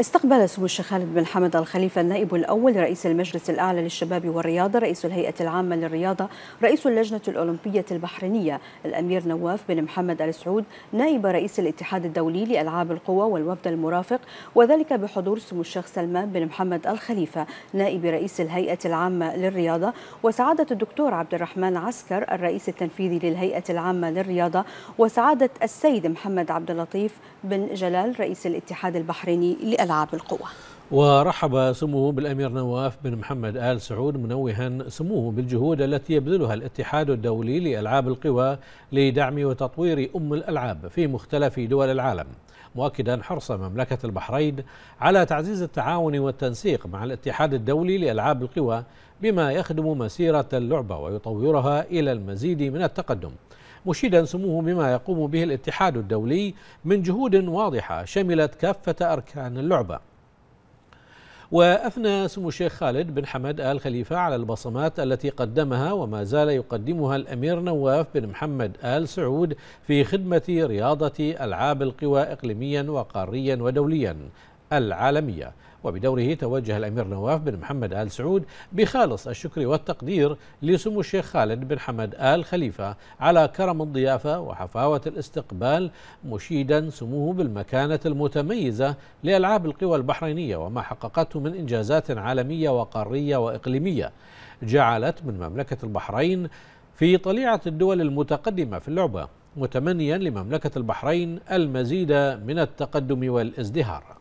استقبل سمو الشيخ خالد بن حمد الخليفة النائب الأول رئيس المجلس الأعلى للشباب والرياضة رئيس الهيئة العامة للرياضة رئيس اللجنة الأولمبية البحرينية الأمير نواف بن محمد آل سعود نائب رئيس الاتحاد الدولي لألعاب القوى والوفد المرافق وذلك بحضور سمو الشيخ سلمان بن محمد الخليفة نائب رئيس الهيئة العامة للرياضة وسعادة الدكتور عبد الرحمن عسكر الرئيس التنفيذي للهيئة العامة للرياضة وسعادة السيد محمد عبد اللطيف بن جلال رئيس الاتحاد البحريني لألعاب ألعاب القوى ورحب سموه بالأمير نواف بن محمد آل سعود منوها سموه بالجهود التي يبذلها الاتحاد الدولي لألعاب القوى لدعم وتطوير أم الألعاب في مختلف دول العالم مؤكدا حرص مملكة البحرين على تعزيز التعاون والتنسيق مع الاتحاد الدولي لألعاب القوى بما يخدم مسيرة اللعبة ويطورها إلى المزيد من التقدم مشيدا سموه بما يقوم به الاتحاد الدولي من جهود واضحة شملت كافة أركان اللعبة وأثنى سمو الشيخ خالد بن حمد آل خليفة على البصمات التي قدمها وما زال يقدمها الأمير نواف بن محمد آل سعود في خدمة رياضة ألعاب القوى إقليميا وقاريا ودوليا العالمية وبدوره توجه الأمير نواف بن محمد آل سعود بخالص الشكر والتقدير لسمو الشيخ خالد بن حمد آل خليفة على كرم الضيافة وحفاوة الاستقبال مشيدا سموه بالمكانة المتميزة لألعاب القوى البحرينية وما حققته من إنجازات عالمية وقارية وإقليمية جعلت من مملكة البحرين في طليعة الدول المتقدمة في اللعبة متمنيا لمملكة البحرين المزيد من التقدم والازدهار